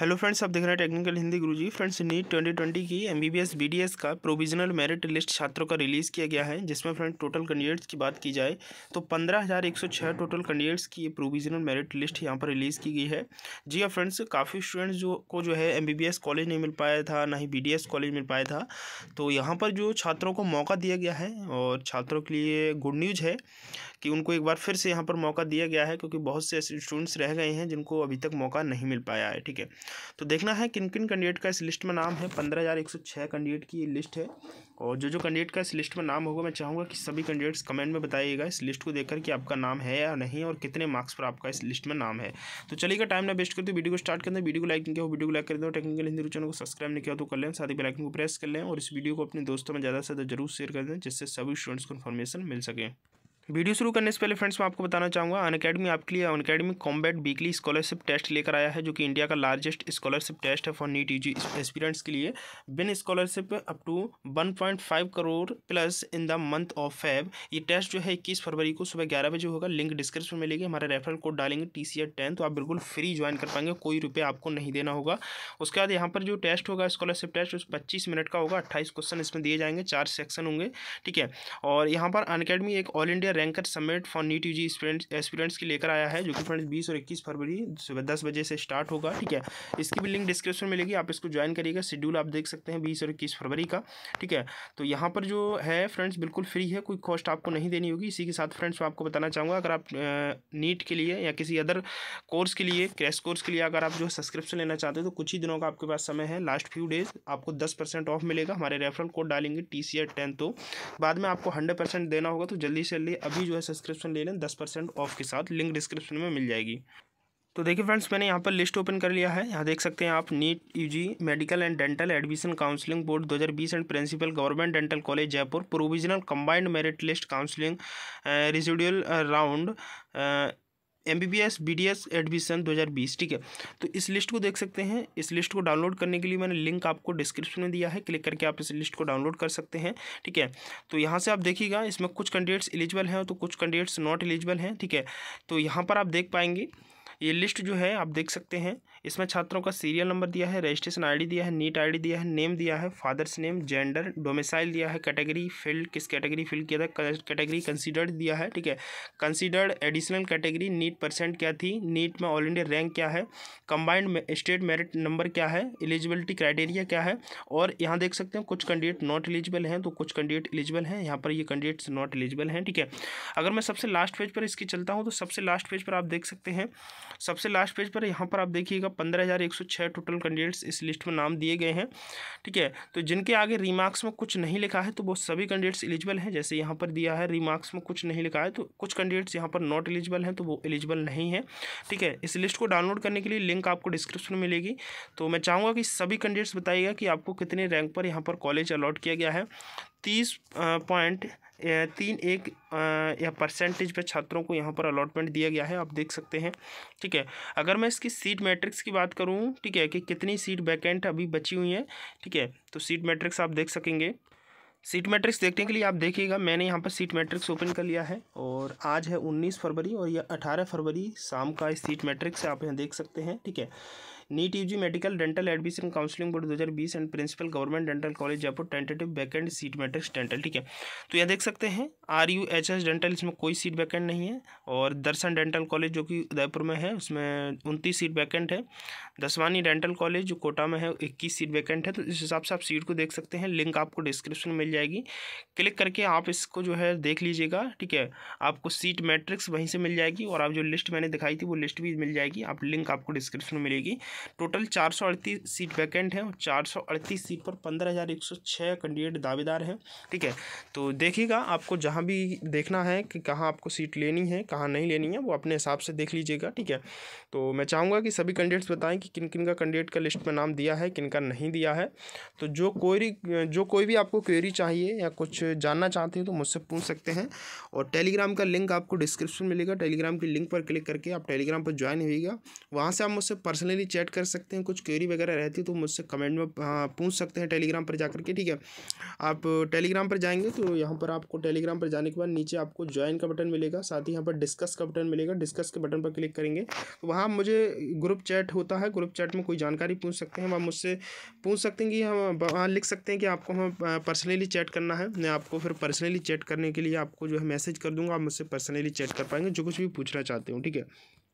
hello friends आप देख रहे हैं technical Hindi Guruji friends NEET 2020 की एमबीबीएस बीडीएस का प्रोविजनल मेरिट लिस्ट छात्रों का रिलीज़ किया गया है जिसमें फ्रेंड टोटल कैंडिडेट्स की बात की जाए तो 15,106 टोटल कैंडिडेट्स की ये प्रोविजनल मेरिट लिस्ट यहाँ पर रिलीज़ की गई है जी हाँ फ्रेंड्स काफ़ी स्टूडेंट्स जो को जो है एम कॉलेज नहीं मिल पाया था ना ही बी कॉलेज मिल पाया था तो यहाँ पर जो छात्रों को मौका दिया गया है और छात्रों के लिए गुड न्यूज़ है कि उनको एक बार फिर से यहाँ पर मौका दिया गया है क्योंकि बहुत से ऐसे स्टूडेंट्स रह गए हैं जिनको अभी तक मौका नहीं मिल पाया है ठीक है तो देखना है किन किन कैंडिडेट का इस लिस्ट में नाम है पंद्रह हज़ार एक सौ छः कैंडिडेट की लिस्ट है और जो जो कैंडिडेट का इस लिस्ट में नाम होगा मैं चाहूँगा कि सभी कैंडिडेट्स कमेंट में बताइएगा इस लिस्ट को देखकर कि आपका नाम है या नहीं और कितने मार्क्स पर आपका इस लिस्ट में नाम है तो चलिएगा टाइम ना वेस्ट करते वीडियो को स्टार्ट करते हैं वीडियो को लाइक नहीं किया वीडियो को लाइक कर दो टेक्निकल हिंदी चैनल को सब्सक्राइब नहीं किया तो कर लें साथ ही बेलाइकन को प्रेस कर लें और इस वीडियो को अपने दोस्तों में ज़्यादा से ज़्यादा जरूर शेयर कर दें जिससे सभी स्टूडेंट्स को इन्फॉर्मेशन मिल सके वीडियो शुरू करने से पहले फ्रेंड्स मैं आपको बताना चाहूँगा अन अकेडमी आपके लिए Unacademy combat weekly scholarship test लेकर आया है जो कि इंडिया का लार्जेस्ट स्कॉलरशिप टेस्ट है फॉर नीट यूजी एस्पिरेंट्स के लिए win scholarship up to 1.5 crore plus in the month of Feb ये टेस्ट जो है इक्कीस फरवरी को सुबह ग्यारह बजे होगा लिंक डिस्क्रिप्शन में मिलेगी हमारे रेफरल कोड डालेंगे टी सी तो आप बिल्कुल फ्री ज्वाइन कर पाएंगे कोई रुपये आपको नहीं देना होगा उसके बाद यहाँ पर जो टेस्ट होगा स्कॉलरशिप टेस्ट उस पच्चीस मिनट का होगा अट्ठाईस क्वेश्चन इसमें दिए जाएंगे चार सेक्शन होंगे ठीक है और यहाँ पर Unacademy all India ranker summit for NEET U G students की लेकर आया है जो कि फ्रेंड्स बीस और इक्कीस फरवरी सुबह दस बजे से स्टार्ट होगा ठीक है इसकी भी लिंक डिस्क्रिप्शन मिलेगी आप इसको ज्वाइन करिएगा शेड्यूल आप देख सकते हैं बीस और इक्कीस फरवरी का ठीक है तो यहाँ पर जो है फ्रेंड्स बिल्कुल फ्री है कोई कॉस्ट आपको नहीं देनी होगी इसी के साथ फ्रेंड्स मैं आपको बताना चाहूँगा अगर आप नीट के लिए या किसी अदर कोर्स के लिए क्रैश कोर्स के लिए अगर आप जो सब्सक्रिप्शन लेना चाहते हो तो कुछ ही दिनों का आपके पास समय है लास्ट फ्यू डेज आपको दस परसेंट ऑफ मिलेगा हमारे रेफरल कोड डालेंगे टी सी तो बाद में आपको हंड्रेड परसेंट देना होगा तो जल्दी से जल्दी अभी जो है सब्सक्रिप्शन ले लें दस परसेंट ऑफ के साथ लिंक डिस्क्रिप्शन में मिल जाएगी तो देखिए फ्रेंड्स मैंने यहाँ पर लिस्ट ओपन कर लिया है यहाँ देख सकते हैं आप NEET UG medical and dental admission counselling board 2020 and principal government dental college Jaipur provisional combined merit list counselling residual round M B B S B D S admission दो हज़ार बीस ठीक है तो इस लिस्ट को देख सकते हैं इस लिस्ट को डाउनलोड करने के लिए मैंने लिंक आपको डिस्क्रिप्शन में दिया है क्लिक करके आप इस लिस्ट को डाउनलोड कर सकते हैं ठीक है तो यहाँ से आप देखिएगा इसमें कुछ कैंडिडेट्स एलिजिबल हैं तो कुछ कैंडिडेट्स नॉट एलिजिबल हैं ठीक है तो यहाँ पर आप देख पाएंगे ये लिस्ट जो है आप देख सकते हैं इसमें छात्रों का सीरियल नंबर दिया है रजिस्ट्रेशन आईडी दिया है नीट आईडी दिया है नेम दिया है फादर्स नेम जेंडर डोमिसाइल दिया है कैटेगरी फिल्ड किस कैटेगरी फिल किया था कैटेगरी कंसिडर्ड दिया है ठीक है considered additional category NEET percent क्या थी नीट में ऑल इंडिया रैंक क्या है कंबाइंड स्टेट मेरिट नंबर क्या है एलिजिबिलिटी क्राइटेरिया क्या है और यहाँ देख सकते हैं कुछ कैंडिडेट नॉट एलिजिबल हैं तो कुछ कैंडिडेट एलिजिबल हैं यहाँ पर ये कैंडिडेट्स नॉट एलिजिबल हैं ठीक है अगर मैं सबसे लास्ट पेज पर इसकी चलता हूँ तो सबसे लास्ट पेज पर आप देख सकते हैं सबसे लास्ट पेज पर यहाँ पर आप देखिएगा पंद्रह हज़ार एक सौ छः टोटल कैंडिडेट्स इस लिस्ट में नाम दिए गए हैं ठीक है तो जिनके आगे रिमार्क्स में कुछ नहीं लिखा है तो वो सभी कैंडिडेट्स एलिजिबल हैं जैसे यहाँ पर दिया है रिमार्क्स में कुछ नहीं लिखा है तो कुछ कैंडिडेट्स यहाँ पर नॉट एलिजिबल हैं तो वो एलिजिबल नहीं है ठीक है इस लिस्ट को डाउनलोड करने के लिए लिंक आपको डिस्क्रिप्शन में मिलेगी तो मैं चाहूँगा कि सभी कैंडिडेट्स बताइएगा कि आपको कितने रैंक पर यहाँ पर कॉलेज अलॉट किया गया है तीस पॉइंट तीन एक या परसेंटेज पे छात्रों को यहाँ पर अलॉटमेंट दिया गया है आप देख सकते हैं ठीक है अगर मैं इसकी सीट मैट्रिक्स की बात करूँ ठीक है कि कितनी सीट वैकेंट अभी बची हुई है ठीक है तो सीट मैट्रिक्स आप देख सकेंगे सीट मैट्रिक्स देखने के लिए आप देखिएगा मैंने यहाँ पर सीट मैट्रिक्स ओपन कर लिया है और आज है उन्नीस फरवरी और यह अठारह फरवरी शाम का सीट मैट्रिक्स आप यहाँ देख सकते हैं ठीक है NEET UG medical dental admission counselling board 2020 and principal government dental college Jaipur tentative vacant seat matrix dental ठीक है तो यह देख सकते हैं R U H S dental इसमें कोई सीट वैकेंट नहीं है और दर्शन डेंटल कॉलेज जो कि उदयपुर में है उसमें उनतीस सीट वैकेंट है दसवानी डेंटल कॉलेज जो कोटा में है इक्कीस सीट वैकेंट है तो इस हिसाब से आप सीट को देख सकते हैं लिंक आपको डिस्क्रिप्शन में मिल जाएगी क्लिक करके आप इसको जो है देख लीजिएगा ठीक है आपको सीट मैट्रिक्स वहीं से मिल जाएगी और आप जो लिस्ट मैंने दिखाई थी वो लिस्ट भी मिल जाएगी आप लिंक आपको डिस्क्रिप्शन में मिलेगी टोटल चार सौ अड़तीस सीट वैकेंट है और चार सौ अड़तीस सीट पर पंद्रह हज़ार एक सौ छः कैंडिडेट दावेदार हैं ठीक है तो देखिएगा आपको जहाँ भी देखना है कि कहाँ आपको सीट लेनी है कहाँ नहीं लेनी है वो अपने हिसाब से देख लीजिएगा ठीक है तो मैं चाहूँगा कि सभी कैंडिडेट्स बताएं कि किन किन का कैंडिडेट का लिस्ट में नाम दिया है किन का नहीं दिया है तो जो कोई जो कोई भी आपको क्वेरी चाहिए या कुछ जानना चाहते हैं तो मुझसे पूछ सकते हैं और टेलीग्राम का लिंक आपको डिस्क्रिप्शन मिलेगा टेलीग्राम की लिंक पर क्लिक करके आप टेलीग्राम पर ज्वाइन होइएगा वहाँ से आप मुझसे पर्सनली चैट चैट कर सकते हैं कुछ क्वेरी वगैरह रहती है तो मुझसे कमेंट में हाँ, पूछ सकते हैं टेलीग्राम पर जा करके ठीक है आप टेलीग्राम पर जाएंगे तो यहाँ पर आपको टेलीग्राम पर जाने के बाद नीचे आपको ज्वाइन का बटन मिलेगा साथ ही यहाँ पर डिस्कस का बटन मिलेगा डिस्कस के बटन पर क्लिक करेंगे तो वहाँ मुझे ग्रुप चैट होता है ग्रुप चैट में कोई जानकारी पूछ सकते हैं वहाँ मुझसे पूछ सकते हैं कि हम वहाँ लिख सकते हैं कि आपको हम पर्सनली चैट करना है मैं आपको फिर पर्सनली चैट करने के लिए आपको जो है मैसेज कर दूँगा आप मुझसे पर्सनली चैट कर पाएंगे जो कुछ भी पूछना चाहते हो ठीक है